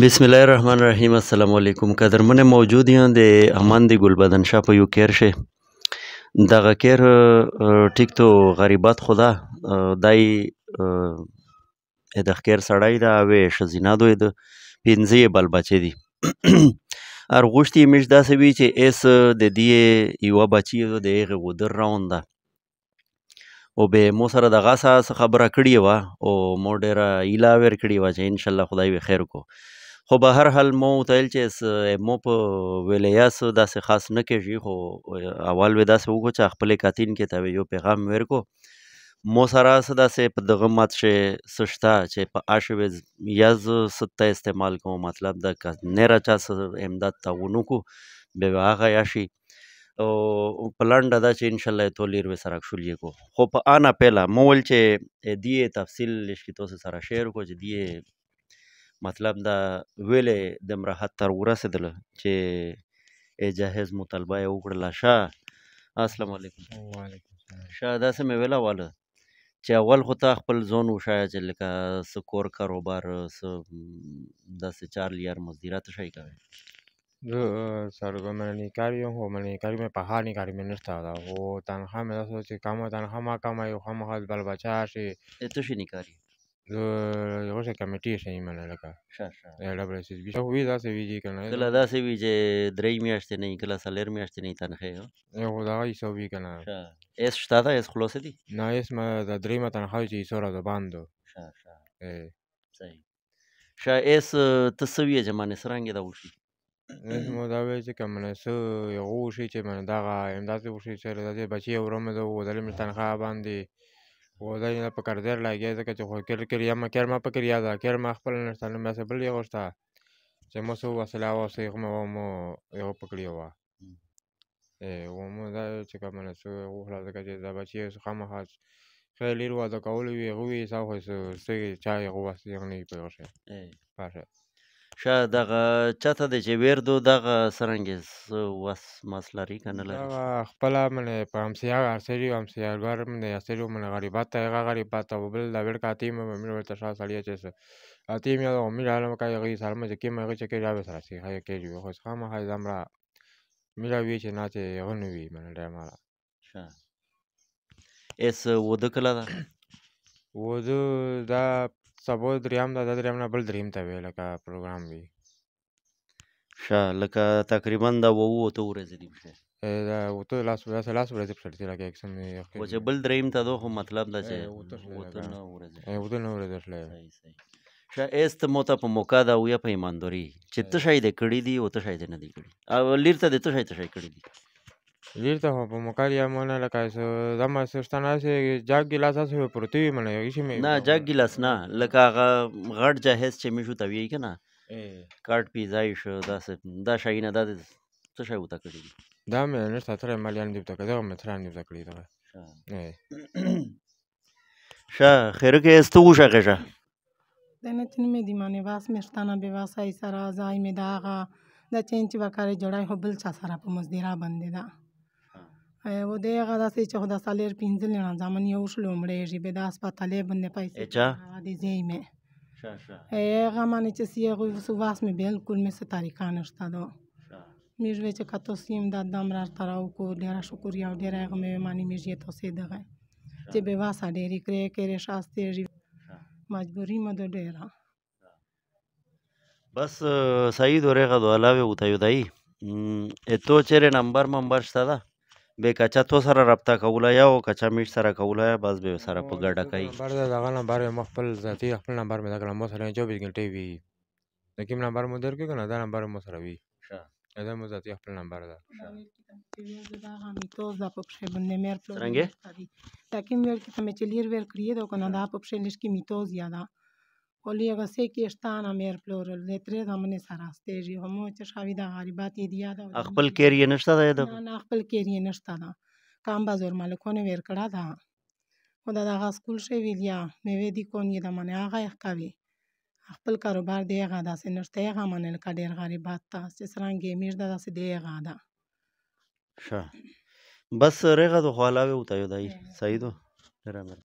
ਬਿਸਮਿਲ੍ਲਾਹਿਰਰਹਿਮਾਨਿਰਰਹੀਮ ਅਸਲਾਮ ਅਲੈਕੁਮ ਕਦਰਮਨ ਮੌਜੂਦੀਆਂ ਦੇ ਅਮਨ ਦੀ ਗੁਲਬਦਨ ਸ਼ਾਹ په یو کېر شه دغه کېر ټیک تو غریبات خدا دای د خیر سړی دا وې شزینا دوی د پینځه بل بچی دی ار غوښتي مش داسې وی چې اس د دې یو بچی د هغه ودر راوند او به مو سره دغه څه خبره کړې وه او مو ډېره ایله ور کړې وه چې انشاءالله خدای به خیر کو خو به هر حال مو ویل چې مو په ویلیاس داسې خاص نه کېږي خو اول وې داسې وکړو چې خپل کاتین کې ته یو پیغام ورکو مو سره داسې په دغه مات شي سشتا چې په آشویز یز ستا استعمال کوم مطلب دا نیرا چا امداد تا ونکو به هغه یاشي او پلان دا چې ان شاء الله تولیر وسره شولې کو خو په انا پهلا مول چې دی تفصیل لښکې تاسو سره شیر کو چې دی مطلب دا ویلې د مراحت تر ورسېدله چې اجازه مطالبه یې وکړله شاه السلام علیکم وعلیکم السلام شاه داسې مې ویله واله چې اول خو ته خپل ځون وښایه چې لکه څه کور کاروبار څه داسې چار لیار مزدیره ته شی کوې سر من نیکاریو هو من نیکاری میں پہاڑ نیکاری میں نشتا دا وہ تنخواہ میں دسو چې کم تنخواہ ما کم یو خامخا بل بچا شي ته شي نیکاری روشه کمیټې شي منه لکه ډبل اس اس بي خو دا څه ویږي کنه کله دا څه ویږي درې میاشتې نه کله سالر میاشتې نه تنخې یو دا یې سو وی کنه اس شتا دا اس خلاص دي نه اس ما دا درې ما تنخې چې سورا دا باندې ښه ښه صحیح ښه اس تسویه زمانه سرانګه دا وشي مو دا وی چې کوم نه سو یو شي چې من دا امداد وشي چې دا بچي ورمه دا ودلې مې تنخواه باندې غوزەی لە بەکارزێر لاگەیزەکە خۆکرد کردمە کێرمە پکریادا کێرمە خپل نرسانە مەسەبل ێغۆشتا جەمەس و وەسلاوە سیغمەوەمە ئێوە پکریەوە وەمەدا چەکە منە سوڵاتەکە دەبچی خەمە هاچ خێ لیر وازەکەولی وێغوی ساخۆی سێ چای غوەسی یغنی پێۆشێ پاشە شا دغه چاته د چې ویردو دغه څرنګه وس مس لري که نه لري دغه خپله منې په همسیار ارسري همسیارګر منې ارسري منې غریبات ته هغه غریبات ته بل د ویړ کاتي مې مې ورته شا سړی چې اتي مې د امیر عالم کا یغي سالم چې کې مې هغه چې کې راو سره سي هغه کې جو خو خامہ هاي زمرا میرا وی چې نه چې یغه نو وی منې ډیر مالا ښه اس وده کلا دا وده دا سبا دریم ده دا دریم نه بل دریم ته وي لکه پروګرام وي ښه لکه تقریبا دا اووه اوته ورځې دي پشې دا اوته لاس ورځې لاس ورځې پشې لکه یک سم وجه بل دریم ته دوه مطلب دا چې اوته نه ورځې اوته نه ورځې شلې ښه است موته په موقع دا ویا په ایماندوري چې ته شاید کړی دی او ته شاید نه دی کړی او لیر ته دې ته شاید شاید کړی دی Listo, jo, pues Mocaria, mona, la cabeza. Dama, څه شته نه سي جاګ ګلاس هسه پروتي وي منه یشي مې نه جاګ ګلاس نه لکه هغه غړ جاهز چې مې شو توی کنه کارت پیزا شو دا دا شای نه دا څه شای وتا کړی دا مې نه ساتره مالیان دی وتا کړی دا مې تران دی وتا کړی دا شا خیر کې استو شا کې دنه تن مې دی مانه واس مې شتانه به واسای سره ځای مې داغه دا چینچ وکړې جوړای هبل چا سره په مزدیرا باندې دا و دی هغه داسې چې خو دا سالیر پنځه لینا ځامن یو شلو مړې شي به دا هسپتالې باندې پیسې اچھا دې ځای مې شا شا هغه باندې چې سی هغه سواس مې بالکل مې ستاري کان شتا دو میږ چې کتو سیم د دم را تراو کو ډیر شکریا او ډیر هغه مې معنی میږ یې توسې دغه چې به واسه ډېری کړې کړې شاستې مجبوری مده ډیره بس صحیح دوره غدوالا وی اوتایو دای اتو چیرې نمبر منبر شته ده به کچا تو سره رابطه کولای او کچا میټ سره کولای بس به سره په ګډه کوي بر دا غن نمبر مې خپل ذاتی خپل نمبر مې دا کلم سره 24 غنټې وی د کوم نمبر مو درکې کنه دا نمبر مو سره وی دا مو ذاتی خپل نمبر دا څنګه تاکي مې ورکې ته مې چلیر ور کړی دا کنه دا په پښې لښکې میتوز یاده Kolegasi ishtan amir plural de tres amne sarastegi homo چې شاوی د غریبات دی یاد خپل کیر یې نشته دا نه نه خپل کیر یې نشته دا کام بازار مالکونه ور کړه دا خو دا هغه سکول شی ویلیا مې دی کون یې د منه هغه ښکاوي خپل کاروبار دی هغه داسې نشته هغه منل کا ډیر غریبات ته چې څنګه میږ داسې دی هغه دا ښه بس رغه د خلاوي وتایو دای سعیدو ډیر